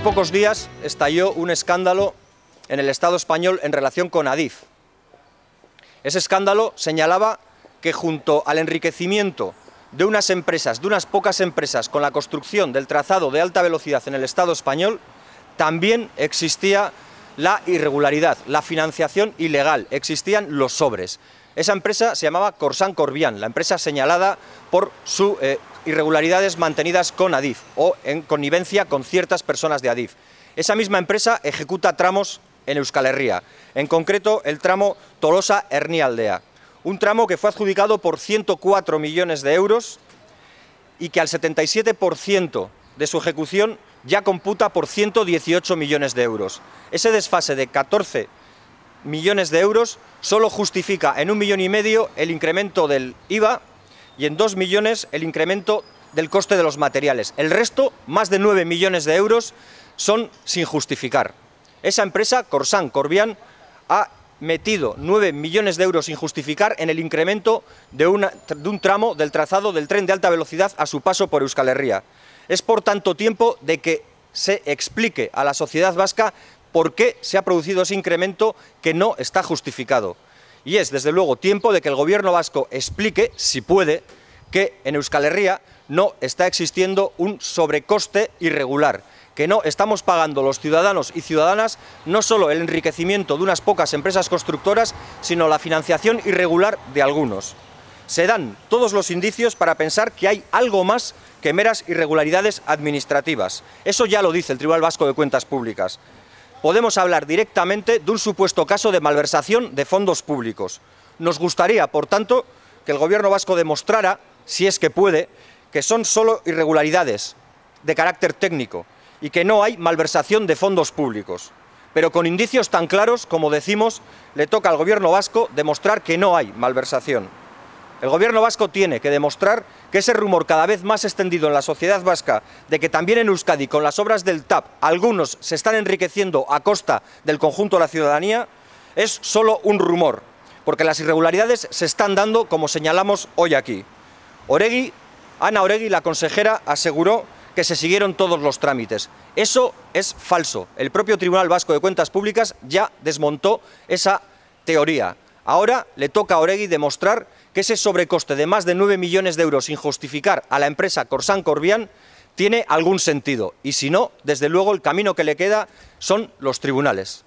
pocos días estalló un escándalo en el Estado español en relación con Adif. Ese escándalo señalaba que junto al enriquecimiento de unas empresas, de unas pocas empresas, con la construcción del trazado de alta velocidad en el Estado español, también existía la irregularidad, la financiación ilegal, existían los sobres. Esa empresa se llamaba Corsan Corbián, la empresa señalada por su eh, irregularidades mantenidas con Adif o en connivencia con ciertas personas de Adif. Esa misma empresa ejecuta tramos en Euskal Herria, en concreto el tramo tolosa aldea un tramo que fue adjudicado por 104 millones de euros y que al 77% de su ejecución ya computa por 118 millones de euros. Ese desfase de 14 millones de euros solo justifica en un millón y medio el incremento del IVA y en dos millones el incremento del coste de los materiales. El resto, más de 9 millones de euros, son sin justificar. Esa empresa, Corsan Corbián, ha metido nueve millones de euros sin justificar en el incremento de, un tramo del trazado del tren de alta velocidad a su paso por Euskal Herria. Es por tanto tiempo de que se explique a la sociedad vasca por qué se ha producido ese incremento que no está justificado y es, desde luego, tiempo de que el gobierno vasco explique, si puede, que en Euskal Herria no está existiendo un sobrecoste irregular, que no estamos pagando los ciudadanos y ciudadanas no solo el enriquecimiento de unas pocas empresas constructoras, sino la financiación irregular de algunos. Se dan todos los indicios para pensar que hay algo más que meras irregularidades administrativas. Eso ya lo dice el Tribunal Vasco de Cuentas Públicas podemos hablar directamente de un supuesto caso de malversación de fondos públicos. Nos gustaría, por tanto, que el Gobierno vasco demostrara, si es que puede, que son solo irregularidades de carácter técnico y que no hay malversación de fondos públicos. Pero con indicios tan claros, como decimos, le toca al Gobierno vasco demostrar que no hay malversación. El gobierno vasco tiene que demostrar que ese rumor cada vez más extendido en la sociedad vasca de que también en Euskadi con las obras del TAP algunos se están enriqueciendo a costa del conjunto de la ciudadanía es solo un rumor, porque las irregularidades se están dando como señalamos hoy aquí. Oregui, Ana Oregui, la consejera, aseguró que se siguieron todos los trámites. Eso es falso. El propio Tribunal Vasco de Cuentas Públicas ya desmontó esa teoría. Ahora le toca a Oregui demostrar que ese sobrecoste de más de 9 millones de euros sin justificar a la empresa Corsan Corbian tiene algún sentido. Y si no, desde luego el camino que le queda son los tribunales.